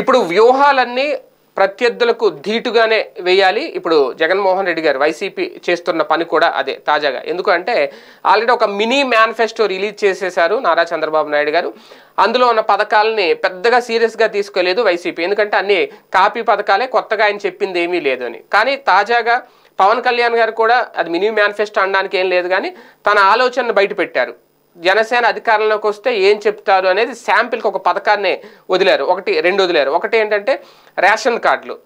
ఇప్పుడు వ్యూహాలన్నీ ప్రత్యర్థులకు ధీటుగానే వేయాలి ఇప్పుడు జగన్మోహన్ రెడ్డి గారు వైసీపీ చేస్తున్న పని కూడా అదే తాజాగా ఎందుకంటే ఆల్రెడీ ఒక మినీ మేనిఫెస్టో రిలీజ్ చేసేశారు నారా చంద్రబాబు నాయుడు గారు అందులో ఉన్న పథకాలని పెద్దగా సీరియస్గా తీసుకోలేదు వైసీపీ ఎందుకంటే అన్ని కాపీ పథకాలే కొత్తగా ఆయన చెప్పింది ఏమీ లేదు అని కానీ తాజాగా పవన్ కళ్యాణ్ గారు కూడా అది మినీ మేనిఫెస్టో అనడానికి ఏం లేదు కానీ తన ఆలోచనను బయట పెట్టారు జనసేన అధికారంలోకి వస్తే ఏం చెప్తారు అనేది శాంపిల్కి ఒక పథకాన్ని వదిలారు ఒకటి రెండు వదిలారు ఒకటి ఏంటంటే రేషన్ కార్డులు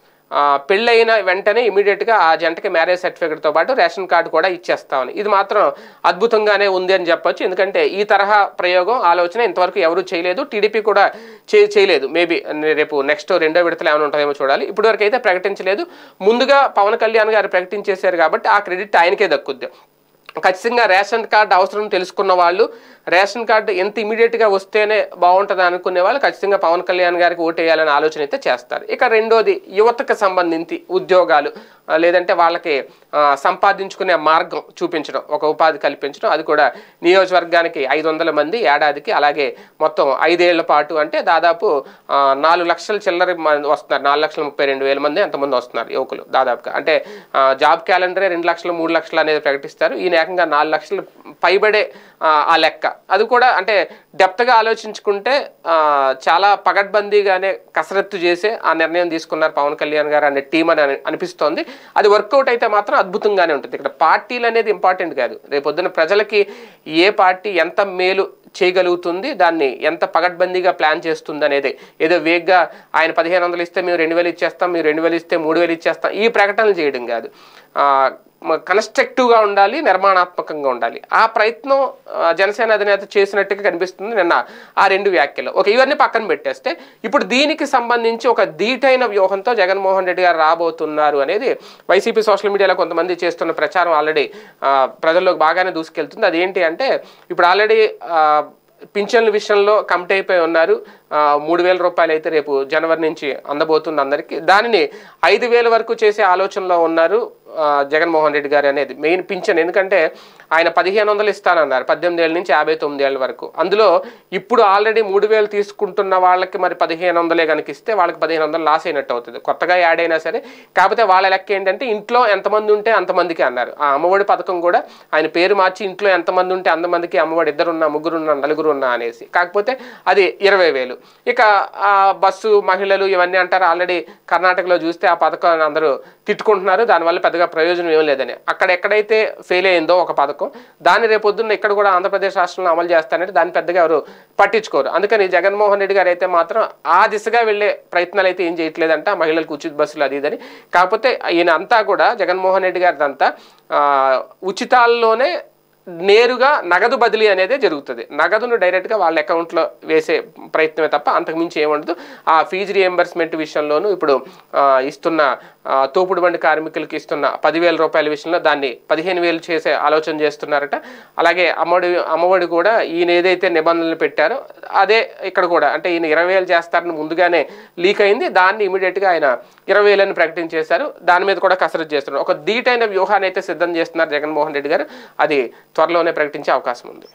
పెళ్ళైన వెంటనే ఇమీడియట్గా ఆ జంటకి మ్యారేజ్ సర్టిఫికేట్తో పాటు రేషన్ కార్డు కూడా ఇచ్చేస్తామని ఇది మాత్రం అద్భుతంగానే ఉంది అని చెప్పొచ్చు ఎందుకంటే ఈ తరహా ప్రయోగం ఆలోచన ఇంతవరకు ఎవరూ చేయలేదు టీడీపీ కూడా చే చేయలేదు మేబీ రేపు నెక్స్ట్ రెండో విడతలు ఏమైనా ఉంటుందేమో చూడాలి ఇప్పటివరకు అయితే ప్రకటించలేదు ముందుగా పవన్ కళ్యాణ్ గారు ప్రకటించేశారు కాబట్టి ఆ క్రెడిట్ ఆయనకే దక్కుద్ది ఖచ్చితంగా రేషన్ కార్డు అవసరం తెలుసుకున్న వాళ్ళు రేషన్ కార్డు ఎంత ఇమీడియట్గా వస్తేనే బాగుంటుంది అనుకునే వాళ్ళు ఖచ్చితంగా పవన్ కళ్యాణ్ గారికి ఓటేయాలనే ఆలోచన అయితే చేస్తారు ఇక రెండోది యువతకు సంబంధించి ఉద్యోగాలు లేదంటే వాళ్ళకి సంపాదించుకునే మార్గం చూపించడం ఒక ఉపాధి కల్పించడం అది కూడా నియోజకవర్గానికి ఐదు వందల మంది ఏడాదికి అలాగే మొత్తం ఐదేళ్ల పాటు అంటే దాదాపు నాలుగు లక్షల చిల్లర వస్తున్నారు నాలుగు లక్షల ముప్పై రెండు వేల మంది ఎంతమంది వస్తున్నారు యువకులు దాదాపుగా అంటే జాబ్ క్యాలెండరే రెండు లక్షలు మూడు లక్షలు అనేది ప్రకటిస్తారు ఈయన ఏకంగా నాలుగు లక్షలు పైబడే ఆ లెక్క అది కూడా అంటే డెప్త్గా ఆలోచించుకుంటే చాలా పగడ్బందీగానే కసరత్తు చేసే ఆ నిర్ణయం తీసుకున్నారు పవన్ కళ్యాణ్ గారు అనే టీం అని అనిపిస్తోంది అది వర్కౌట్ అయితే మాత్రం అద్భుతంగానే ఉంటుంది ఇక్కడ పార్టీలు అనేది ఇంపార్టెంట్ కాదు రేపొద్దున ప్రజలకి ఏ పార్టీ ఎంత మేలు చేయగలుగుతుంది దాన్ని ఎంత పగడ్బందీగా ప్లాన్ చేస్తుంది అనేది ఏదో వేగ్గా ఆయన పదిహేను వందలు ఇస్తే మేము రెండు వేలు ఇచ్చేస్తాం మీరు రెండు వేలు ఇస్తే మూడు వేలు ఇచ్చేస్తాం ఈ ప్రకటనలు చేయడం కాదు కన్స్ట్రక్టివ్గా ఉండాలి నిర్మాణాత్మకంగా ఉండాలి ఆ ప్రయత్నం జనసేన అధినేత చేసినట్టుగా కనిపిస్తుంది నిన్న ఆ రెండు వ్యాఖ్యలు ఒక ఇవన్నీ పక్కన పెట్టేస్తే ఇప్పుడు దీనికి సంబంధించి ఒక ధీటైన వ్యూహంతో జగన్మోహన్ రెడ్డి గారు రాబోతున్నారు అనేది వైసీపీ సోషల్ మీడియాలో కొంతమంది చేస్తున్న ప్రచారం ఆల్రెడీ ప్రజల్లోకి బాగానే దూసుకెళ్తుంది అదేంటి అంటే ఇప్పుడు ఆల్రెడీ పింఛన్ల విషయంలో కమిట్ అయిపోయి ఉన్నారు మూడు వేల రూపాయలు అయితే రేపు జనవరి నుంచి అందబోతుంది అందరికీ దానిని ఐదు వేల వరకు చేసే ఆలోచనలో ఉన్నారు జగన్మోహన్ రెడ్డి గారు అనేది మెయిన్ పింఛన్ ఎందుకంటే ఆయన పదిహేను వందలు ఇస్తానన్నారు పద్దెనిమిది ఏళ్ళ నుంచి యాభై తొమ్మిది ఏళ్ళ వరకు అందులో ఇప్పుడు ఆల్రెడీ మూడు వేలు తీసుకుంటున్న వాళ్ళకి మరి పదిహేను వందలే కనుక ఇస్తే వాళ్ళకి పదిహేను వందలు లాస్ అయినట్టు అవుతుంది కొత్తగా యాడ్ అయినా సరే కాకపోతే వాళ్ళ లెక్క ఏంటంటే ఇంట్లో ఎంతమంది ఉంటే అంతమందికి అన్నారు ఆ అమ్మఒడి పథకం కూడా ఆయన పేరు మార్చి ఇంట్లో ఎంతమంది ఉంటే అంతమందికి అమ్మఒడి ఇద్దరున్నా ముగ్గురున్నా నలుగురున్నా అనేసి కాకపోతే అది ఇరవై వేలు ఇక బస్సు మహిళలు ఇవన్నీ అంటారు ఆల్రెడీ కర్ణాటకలో చూస్తే ఆ పథకాన్ని అందరూ తిట్టుకుంటున్నారు దానివల్ల పెద్దగా పెద్దగా ప్రయోజనం ఏం లేదని అక్కడ ఎక్కడైతే ఫెయిల్ అయిందో ఒక పథకం దాన్ని రేపొద్దున్న ఇక్కడ కూడా ఆంధ్రప్రదేశ్ రాష్ట్రంలో అమలు చేస్తానంటే దాన్ని పెద్దగా ఎవరు పట్టించుకోరు అందుకని జగన్మోహన్ రెడ్డి గారు అయితే మాత్రం ఆ దిశగా వెళ్ళే ప్రయత్నాలు అయితే ఏం చేయట్లేదంట మహిళలకు ఉచిత బస్సులు అది ఇదని కాకపోతే ఈయనంతా అంతా కూడా జగన్మోహన్ రెడ్డి గారిదంతా ఉచితాల్లోనే నేరుగా నగదు బదిలీ అనేది జరుగుతుంది నగదును డైరెక్ట్గా వాళ్ళ అకౌంట్లో వేసే ప్రయత్నమే తప్ప అంతకుమించి ఏముండదు ఆ ఫీజు రియంబర్స్మెంట్ విషయంలోనూ ఇప్పుడు ఇస్తున్న తోపుడు బండి కార్మికులకు ఇస్తున్న పదివేల రూపాయల విషయంలో దాన్ని పదిహేను వేలు చేసే ఆలోచన చేస్తున్నారట అలాగే అమ్మఒడి అమ్మఒడి కూడా ఈయన ఏదైతే నిబంధనలు పెట్టారో అదే ఇక్కడ కూడా అంటే ఈయన ఇరవై వేలు చేస్తారని ముందుగానే లీక్ అయింది దాన్ని ఇమీడియట్గా ఆయన ఇరవై వేలని ప్రకటించేశారు దాని మీద కూడా కసరత్తు చేస్తున్నారు ఒక ధీటైన వ్యూహాన్ని అయితే సిద్ధం చేస్తున్నారు జగన్మోహన్ రెడ్డి గారు అది త్వరలోనే ప్రకటించే అవకాశం ఉంది